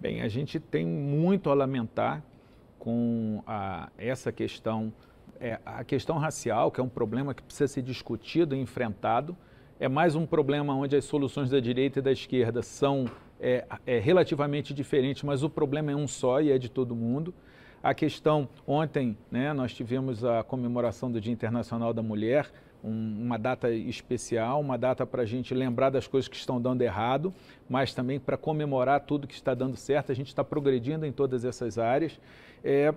Bem, a gente tem muito a lamentar com a, essa questão. É, a questão racial, que é um problema que precisa ser discutido e enfrentado, é mais um problema onde as soluções da direita e da esquerda são é, é relativamente diferentes, mas o problema é um só e é de todo mundo. A questão, ontem né, nós tivemos a comemoração do Dia Internacional da Mulher, um, uma data especial, uma data para a gente lembrar das coisas que estão dando errado, mas também para comemorar tudo que está dando certo. A gente está progredindo em todas essas áreas. É,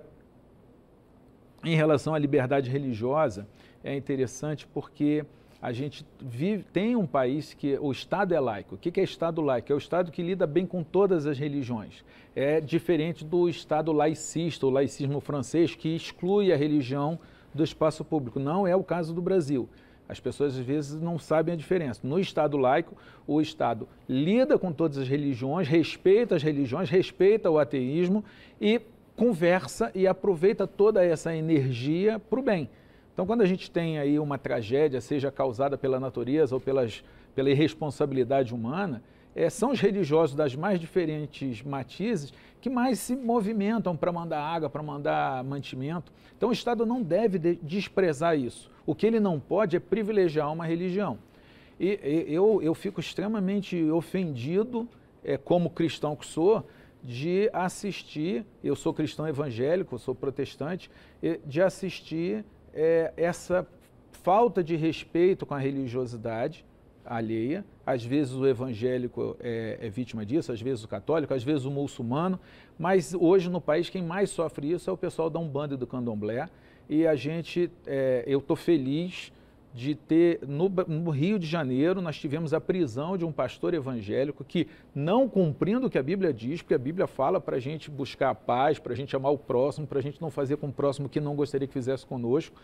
em relação à liberdade religiosa, é interessante porque a gente vive, tem um país que o Estado é laico. O que é Estado laico? É o Estado que lida bem com todas as religiões. É diferente do Estado laicista, o laicismo francês, que exclui a religião do espaço público. Não é o caso do Brasil. As pessoas às vezes não sabem a diferença. No Estado laico, o Estado lida com todas as religiões, respeita as religiões, respeita o ateísmo e conversa e aproveita toda essa energia para o bem. Então, quando a gente tem aí uma tragédia, seja causada pela natureza ou pelas, pela irresponsabilidade humana, é, são os religiosos das mais diferentes matizes que mais se movimentam para mandar água, para mandar mantimento. Então, o Estado não deve de desprezar isso. O que ele não pode é privilegiar uma religião. E, e eu, eu fico extremamente ofendido, é, como cristão que sou, de assistir, eu sou cristão evangélico, sou protestante, de assistir é, essa falta de respeito com a religiosidade alheia. Às vezes o evangélico é, é, vítima disso, às vezes o católico, às vezes o muçulmano. Mas hoje no país quem mais sofre isso é o pessoal da Umbanda e do Candomblé. E a gente, é, eu estou feliz de ter, no, no, Rio de Janeiro, nós tivemos a prisão de um pastor evangélico que, não cumprindo o que a Bíblia diz, porque a Bíblia fala para a gente buscar a paz, para a gente amar o próximo, para a gente não fazer com o próximo o que não gostaria que fizesse conosco,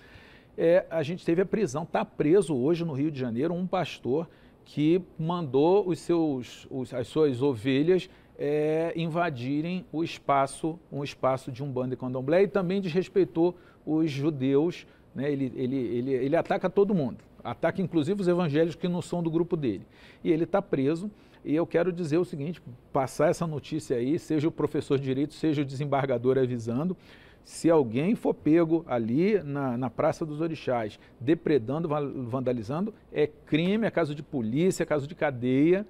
é, a gente teve a prisão, está preso hoje no Rio de Janeiro um pastor que mandou os seus, os, as suas ovelhas é, invadirem o espaço, um espaço de um bando e candomblé, e também desrespeitou os judeus, né? Ele, ele, ele, ele ataca todo mundo, ataca inclusive os evangélicos que não são do grupo dele. E ele está preso. E eu quero dizer o seguinte: passar essa notícia aí, seja o professor de direito, seja o desembargador avisando, se alguém for pego ali na, na, Praça dos Orixás, depredando, vandalizando, é crime, é caso de polícia, é caso de cadeia.